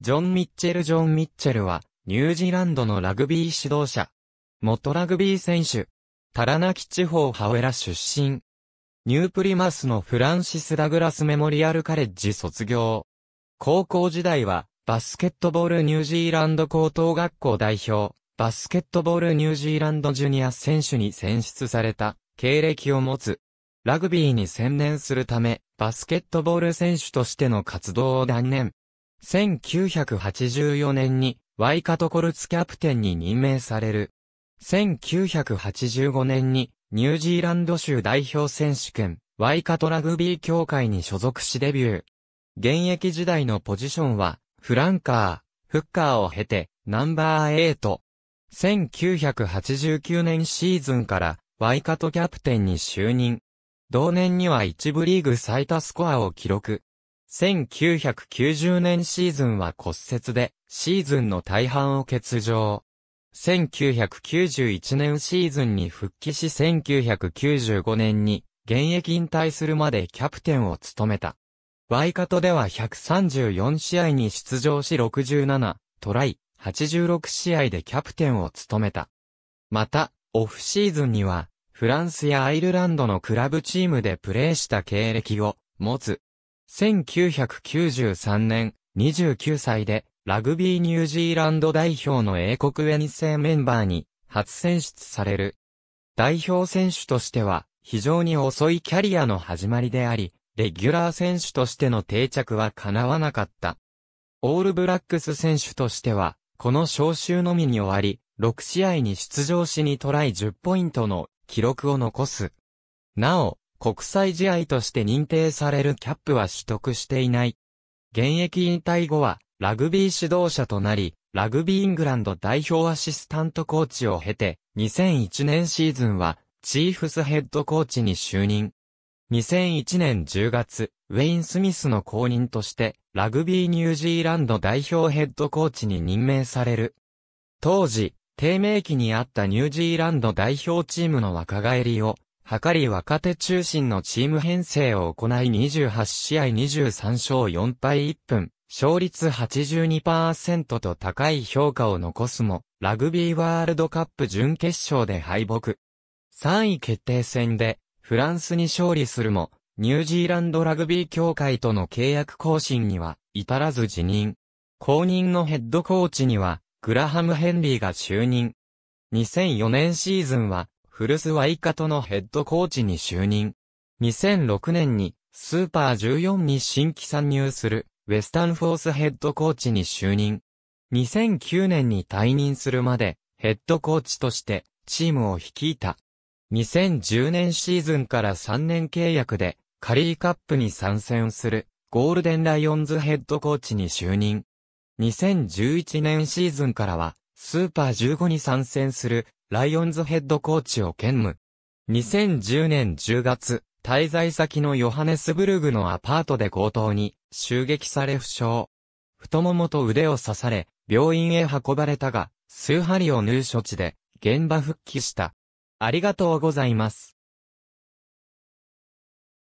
ジョン・ミッチェル・ジョン・ミッチェルは、ニュージーランドのラグビー指導者。元ラグビー選手。タラナキ地方ハウェラ出身。ニュープリマスのフランシス・ダグラスメモリアルカレッジ卒業。高校時代は、バスケットボールニュージーランド高等学校代表、バスケットボールニュージーランドジュニア選手に選出された経歴を持つ。ラグビーに専念するため、バスケットボール選手としての活動を断念。1984年にワイカトコルツキャプテンに任命される。1985年にニュージーランド州代表選手権、ワイカトラグビー協会に所属しデビュー。現役時代のポジションは、フランカー、フッカーを経て、ナンバー8。1989年シーズンから、ワイカトキャプテンに就任。同年には一部リーグ最多スコアを記録。1990年シーズンは骨折で、シーズンの大半を欠場。1991年シーズンに復帰し1995年に現役引退するまでキャプテンを務めた。ワイカトでは134試合に出場し67、トライ、86試合でキャプテンを務めた。また、オフシーズンには、フランスやアイルランドのクラブチームでプレーした経歴を持つ、1993年、29歳で、ラグビーニュージーランド代表の英国遠征メンバーに、初選出される。代表選手としては、非常に遅いキャリアの始まりであり、レギュラー選手としての定着は叶わなかった。オールブラックス選手としては、この招集のみに終わり、6試合に出場しにトライ10ポイントの記録を残す。なお、国際試合として認定されるキャップは取得していない。現役引退後は、ラグビー指導者となり、ラグビーイングランド代表アシスタントコーチを経て、2001年シーズンは、チーフスヘッドコーチに就任。2001年10月、ウェイン・スミスの後任として、ラグビーニュージーランド代表ヘッドコーチに任命される。当時、低迷期にあったニュージーランド代表チームの若返りを、はり若手中心のチーム編成を行い28試合23勝4敗1分、勝率82%と高い評価を残すも、ラグビーワールドカップ準決勝で敗北。3位決定戦で、フランスに勝利するも、ニュージーランドラグビー協会との契約更新には、至らず辞任。後任のヘッドコーチには、グラハム・ヘンリーが就任。2004年シーズンは、フルスワイカトのヘッドコーチに就任。2006年にスーパー14に新規参入するウェスタンフォースヘッドコーチに就任。2009年に退任するまでヘッドコーチとしてチームを率いた。2010年シーズンから3年契約でカリーカップに参戦するゴールデンライオンズヘッドコーチに就任。2011年シーズンからはスーパー15に参戦する、ライオンズヘッドコーチを兼務。2010年10月、滞在先のヨハネスブルグのアパートで強盗に、襲撃され負傷。太ももと腕を刺され、病院へ運ばれたが、数針を縫う処置で、現場復帰した。ありがとうございます。